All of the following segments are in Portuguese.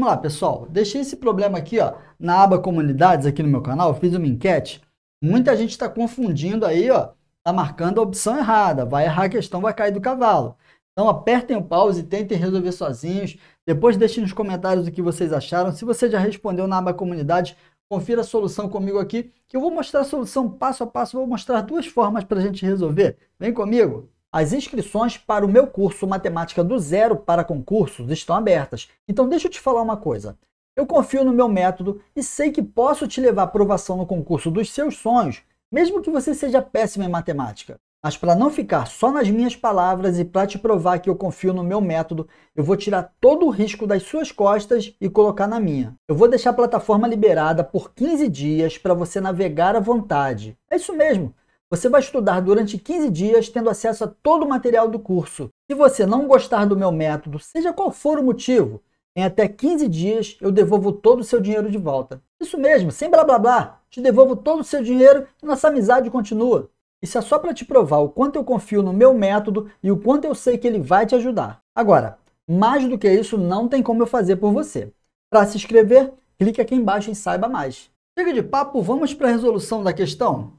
Vamos lá, pessoal. Deixei esse problema aqui, ó, na aba comunidades aqui no meu canal, fiz uma enquete. Muita gente está confundindo aí, ó, tá marcando a opção errada, vai errar a questão, vai cair do cavalo. Então apertem o pause e tentem resolver sozinhos. Depois deixem nos comentários o que vocês acharam. Se você já respondeu na aba comunidades, confira a solução comigo aqui, que eu vou mostrar a solução passo a passo, vou mostrar duas formas para a gente resolver. Vem comigo! As inscrições para o meu curso Matemática do Zero para Concursos estão abertas. Então deixa eu te falar uma coisa. Eu confio no meu método e sei que posso te levar à aprovação no concurso dos seus sonhos, mesmo que você seja péssimo em matemática. Mas para não ficar só nas minhas palavras e para te provar que eu confio no meu método, eu vou tirar todo o risco das suas costas e colocar na minha. Eu vou deixar a plataforma liberada por 15 dias para você navegar à vontade. É isso mesmo. Você vai estudar durante 15 dias, tendo acesso a todo o material do curso. Se você não gostar do meu método, seja qual for o motivo, em até 15 dias eu devolvo todo o seu dinheiro de volta. Isso mesmo, sem blá blá blá. Te devolvo todo o seu dinheiro e nossa amizade continua. Isso é só para te provar o quanto eu confio no meu método e o quanto eu sei que ele vai te ajudar. Agora, mais do que isso, não tem como eu fazer por você. Para se inscrever, clique aqui embaixo e saiba mais. Chega de papo, vamos para a resolução da questão?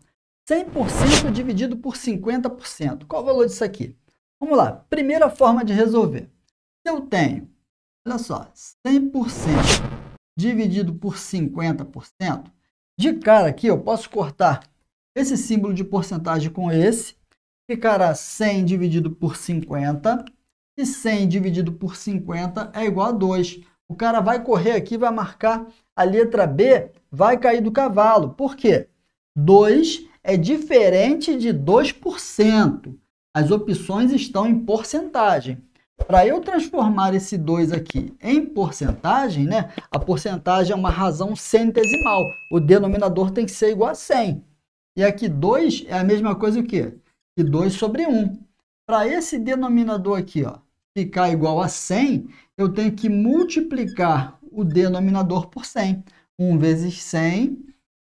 100% dividido por 50%. Qual o valor disso aqui? Vamos lá, primeira forma de resolver. Se eu tenho, olha só, 100% dividido por 50%, de cara aqui eu posso cortar esse símbolo de porcentagem com esse, ficará 100 dividido por 50, e 100 dividido por 50 é igual a 2. O cara vai correr aqui, vai marcar a letra B, vai cair do cavalo. Por quê? 2 é diferente de 2%. As opções estão em porcentagem. Para eu transformar esse 2 aqui em porcentagem, né? A porcentagem é uma razão centesimal. O denominador tem que ser igual a 100. E aqui 2 é a mesma coisa que, 2 sobre 1. Para esse denominador aqui ó, ficar igual a 100, eu tenho que multiplicar o denominador por 100. 1 vezes 100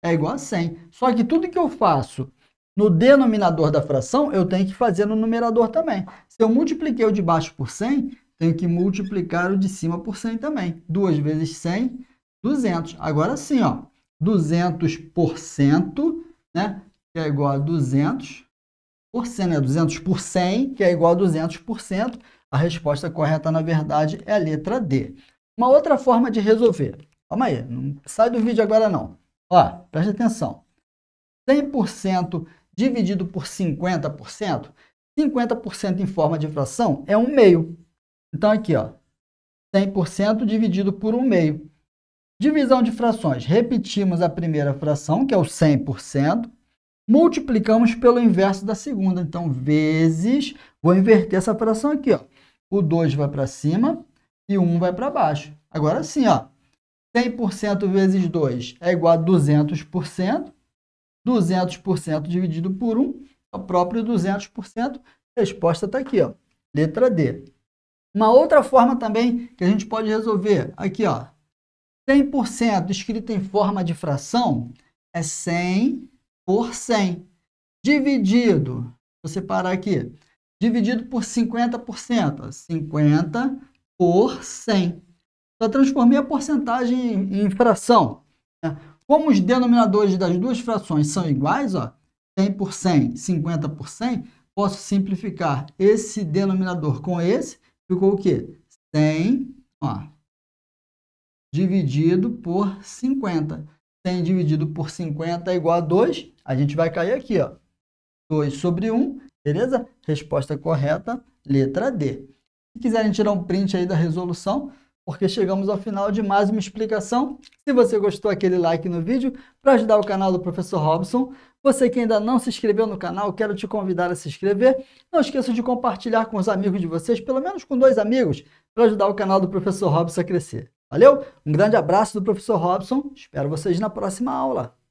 é igual a 100. Só que tudo que eu faço no denominador da fração, eu tenho que fazer no numerador também. Se eu multipliquei o de baixo por 100, tenho que multiplicar o de cima por 100 também. 2 vezes 100, 200. Agora sim, ó, 200%, né, que é igual a 200 por 100, né, 200 por 100, que é igual a 200%. A resposta correta, na verdade, é a letra D. Uma outra forma de resolver. Calma aí, não sai do vídeo agora não. Ó, preste atenção. 100% dividido por 50%, 50% em forma de fração é um meio. Então, aqui, ó, 100% dividido por um meio. Divisão de frações. Repetimos a primeira fração, que é o 100%. Multiplicamos pelo inverso da segunda. Então, vezes... Vou inverter essa fração aqui, ó. O 2 vai para cima e o 1 vai para baixo. Agora sim, ó. 100% vezes 2 é igual a 200%. 200% dividido por 1 é o próprio 200%. A resposta está aqui, ó, letra D. Uma outra forma também que a gente pode resolver, aqui, ó, 100% escrito em forma de fração é 100 por 100. Dividido, vou separar aqui, dividido por 50%, 50 por 100 já transformei a porcentagem em fração. Né? Como os denominadores das duas frações são iguais, ó, 100 por 100, 50 por 100, posso simplificar esse denominador com esse, ficou o quê? 100, ó, dividido por 50. 100 dividido por 50 é igual a 2, a gente vai cair aqui, ó. 2 sobre 1, beleza? Resposta correta, letra D. Se quiserem tirar um print aí da resolução, porque chegamos ao final de mais uma explicação. Se você gostou, aquele like no vídeo para ajudar o canal do Professor Robson. Você que ainda não se inscreveu no canal, quero te convidar a se inscrever. Não esqueça de compartilhar com os amigos de vocês, pelo menos com dois amigos, para ajudar o canal do Professor Robson a crescer. Valeu? Um grande abraço do Professor Robson. Espero vocês na próxima aula.